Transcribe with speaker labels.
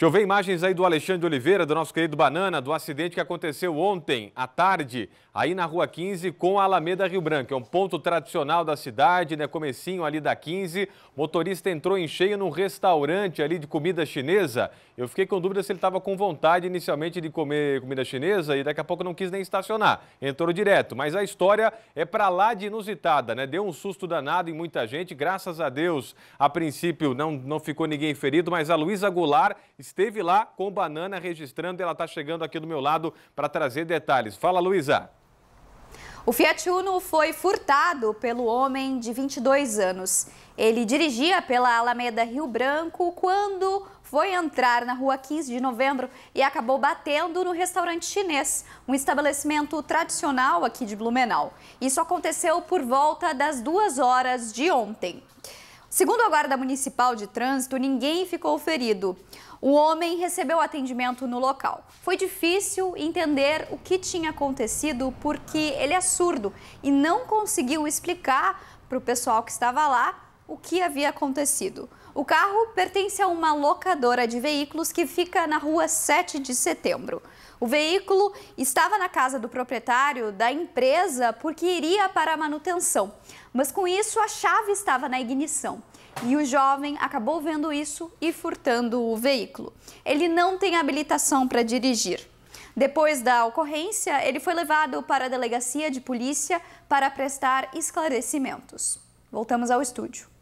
Speaker 1: Deixa eu ver imagens aí do Alexandre Oliveira, do nosso querido Banana, do acidente que aconteceu ontem à tarde, aí na Rua 15, com a Alameda Rio Branco. É um ponto tradicional da cidade, né? Comecinho ali da 15. O motorista entrou em cheio num restaurante ali de comida chinesa. Eu fiquei com dúvida se ele estava com vontade inicialmente de comer comida chinesa e daqui a pouco não quis nem estacionar. Entrou direto. Mas a história é para lá de inusitada, né? Deu um susto danado em muita gente. Graças a Deus, a princípio não, não ficou ninguém ferido, mas a Luísa Goulart esteve lá com Banana registrando. Ela está chegando aqui do meu lado para trazer detalhes. Fala, Luísa.
Speaker 2: O Fiat Uno foi furtado pelo homem de 22 anos. Ele dirigia pela Alameda Rio Branco quando foi entrar na rua 15 de novembro e acabou batendo no restaurante chinês, um estabelecimento tradicional aqui de Blumenau. Isso aconteceu por volta das duas horas de ontem. Segundo a Guarda Municipal de Trânsito, ninguém ficou ferido. O homem recebeu atendimento no local. Foi difícil entender o que tinha acontecido porque ele é surdo e não conseguiu explicar para o pessoal que estava lá o que havia acontecido. O carro pertence a uma locadora de veículos que fica na rua 7 de setembro. O veículo estava na casa do proprietário da empresa porque iria para a manutenção, mas com isso a chave estava na ignição. E o jovem acabou vendo isso e furtando o veículo. Ele não tem habilitação para dirigir. Depois da ocorrência, ele foi levado para a delegacia de polícia para prestar esclarecimentos. Voltamos ao estúdio.